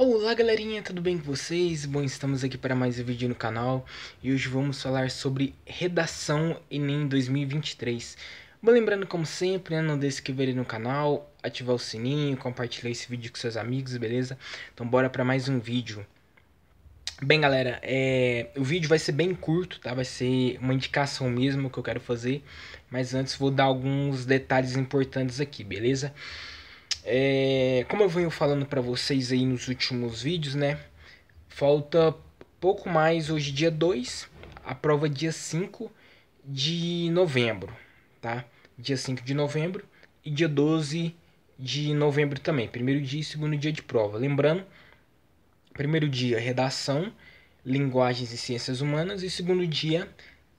Olá galerinha, tudo bem com vocês? Bom, estamos aqui para mais um vídeo no canal e hoje vamos falar sobre redação Enem 2023. Bom, lembrando como sempre, né, não deixe de inscrever no canal, ativar o sininho, compartilhar esse vídeo com seus amigos, beleza? Então bora para mais um vídeo. Bem galera, é... o vídeo vai ser bem curto, tá? Vai ser uma indicação mesmo que eu quero fazer, mas antes vou dar alguns detalhes importantes aqui, beleza? Beleza? É, como eu venho falando para vocês aí nos últimos vídeos, né? Falta pouco mais hoje, dia 2, a prova é dia 5 de novembro, tá? Dia 5 de novembro e dia 12 de novembro também. Primeiro dia e segundo dia de prova. Lembrando, primeiro dia, redação, linguagens e ciências humanas. E segundo dia,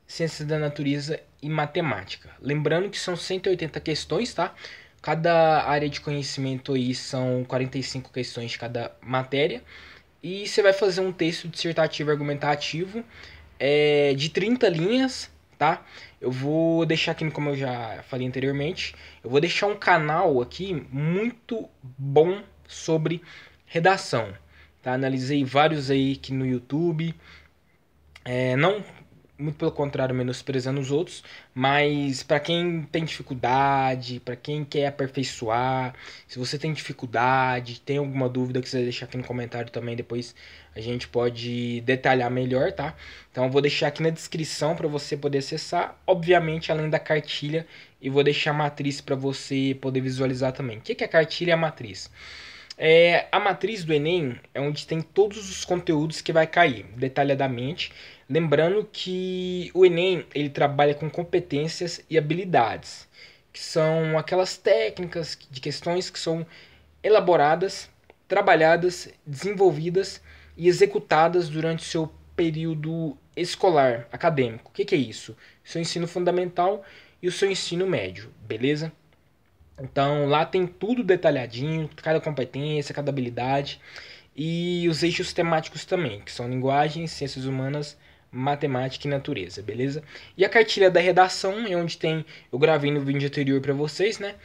ciências da natureza e matemática. Lembrando que são 180 questões, tá? Cada área de conhecimento aí são 45 questões de cada matéria. E você vai fazer um texto dissertativo argumentativo é, de 30 linhas, tá? Eu vou deixar aqui, como eu já falei anteriormente, eu vou deixar um canal aqui muito bom sobre redação. Tá? Analisei vários aí aqui no YouTube. É, não muito pelo contrário, menosprezando os outros, mas para quem tem dificuldade, para quem quer aperfeiçoar, se você tem dificuldade, tem alguma dúvida, quiser deixar aqui no comentário também, depois a gente pode detalhar melhor, tá? Então eu vou deixar aqui na descrição para você poder acessar, obviamente além da cartilha, e vou deixar a matriz para você poder visualizar também. O que é a cartilha e a matriz? É, a matriz do Enem é onde tem todos os conteúdos que vai cair detalhadamente. Lembrando que o Enem ele trabalha com competências e habilidades, que são aquelas técnicas de questões que são elaboradas, trabalhadas, desenvolvidas e executadas durante o seu período escolar acadêmico. O que, que é isso? Seu ensino fundamental e o seu ensino médio, beleza? Então lá tem tudo detalhadinho, cada competência, cada habilidade e os eixos temáticos também, que são linguagem, ciências humanas, matemática e natureza, beleza? E a cartilha da redação é onde tem, eu gravei no vídeo anterior para vocês, né?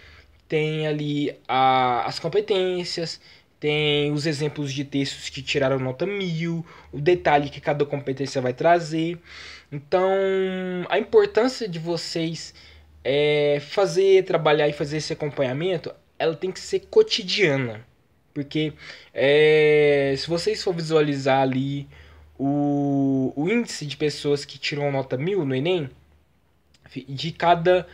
Tem ali a, as competências, tem os exemplos de textos que tiraram nota mil, o detalhe que cada competência vai trazer. Então, a importância de vocês é, fazer, trabalhar e fazer esse acompanhamento, ela tem que ser cotidiana. Porque é, se vocês for visualizar ali o, o índice de pessoas que tiram nota mil no Enem, de cada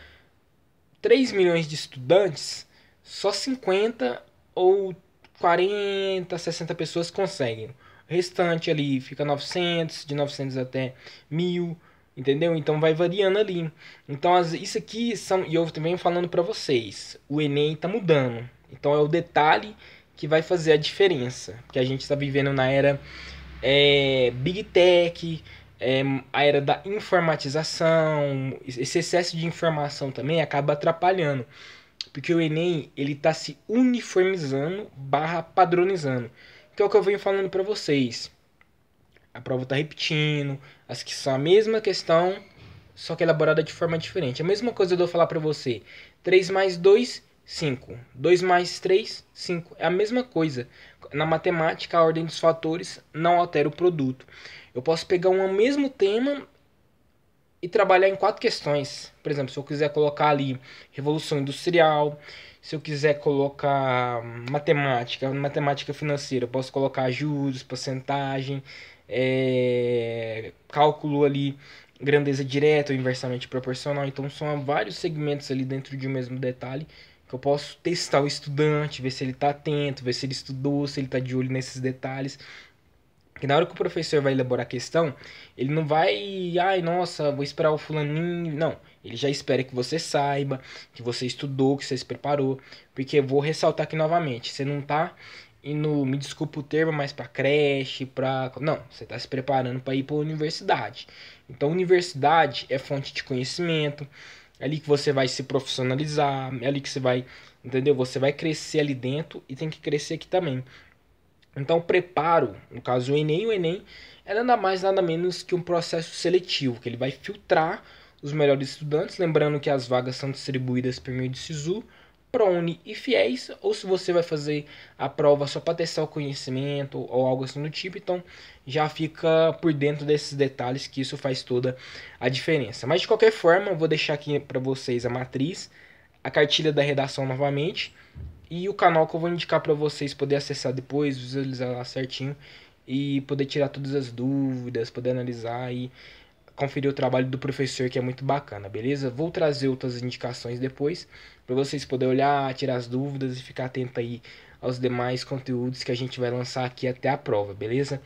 3 milhões de estudantes, só 50 ou 40, 60 pessoas conseguem. O restante ali fica 900, de 900 até 1000. Entendeu? Então vai variando ali. Então as, isso aqui são e eu também falando para vocês, o ENEM tá mudando. Então é o detalhe que vai fazer a diferença, porque a gente está vivendo na era é, big tech, é, a era da informatização, esse excesso de informação também acaba atrapalhando, porque o Enem ele está se uniformizando/barra padronizando, que é o que eu venho falando para vocês. A prova está repetindo, as que são a mesma questão, só que elaborada de forma diferente. A mesma coisa eu dou falar para você. 3 mais 2, 5. 2 mais 3, 5. É a mesma coisa. Na matemática, a ordem dos fatores não altera o produto. Eu posso pegar um mesmo tema e trabalhar em quatro questões. Por exemplo, se eu quiser colocar ali revolução industrial, se eu quiser colocar matemática, matemática financeira, eu posso colocar juros, porcentagem, é, cálculo ali grandeza direta ou inversamente proporcional. Então são vários segmentos ali dentro de um mesmo detalhe que eu posso testar o estudante, ver se ele está atento, ver se ele estudou, se ele está de olho nesses detalhes. Que na hora que o professor vai elaborar a questão, ele não vai, ai, nossa, vou esperar o fulaninho. Não, ele já espera que você saiba, que você estudou, que você se preparou. Porque vou ressaltar aqui novamente, você não está indo, me desculpa o termo, mas para creche, para não, você está se preparando para ir para a universidade. Então, universidade é fonte de conhecimento, é ali que você vai se profissionalizar, é ali que você vai, entendeu? Você vai crescer ali dentro e tem que crescer aqui também. Então, preparo, no caso o Enem, o Enem é nada mais nada menos que um processo seletivo, que ele vai filtrar os melhores estudantes, lembrando que as vagas são distribuídas por meio de SISU, prone e fiéis, ou se você vai fazer a prova só para testar o conhecimento ou algo assim do tipo, então já fica por dentro desses detalhes que isso faz toda a diferença. Mas de qualquer forma, eu vou deixar aqui para vocês a matriz, a cartilha da redação novamente e o canal que eu vou indicar para vocês poder acessar depois, visualizar lá certinho e poder tirar todas as dúvidas, poder analisar e conferir o trabalho do professor, que é muito bacana, beleza? Vou trazer outras indicações depois, para vocês poderem olhar, tirar as dúvidas e ficar atento aí aos demais conteúdos que a gente vai lançar aqui até a prova, beleza?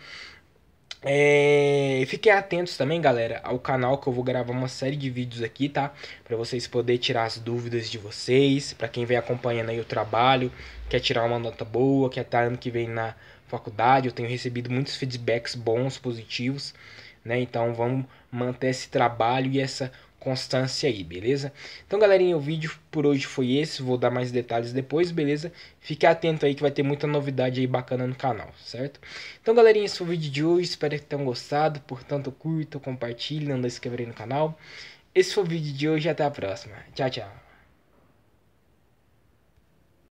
É, fiquem atentos também, galera, ao canal que eu vou gravar uma série de vídeos aqui, tá? Para vocês poderem tirar as dúvidas de vocês, para quem vem acompanhando aí o trabalho, quer tirar uma nota boa, quer estar tá ano que vem na faculdade, eu tenho recebido muitos feedbacks bons, positivos né? Então vamos manter esse trabalho e essa constância aí, beleza? Então, galerinha, o vídeo por hoje foi esse, vou dar mais detalhes depois, beleza? Fique atento aí que vai ter muita novidade aí bacana no canal, certo? Então, galerinha, esse foi o vídeo de hoje, espero que tenham gostado, portanto, curta, compartilhe, não se inscrever no canal. Esse foi o vídeo de hoje, até a próxima. Tchau, tchau.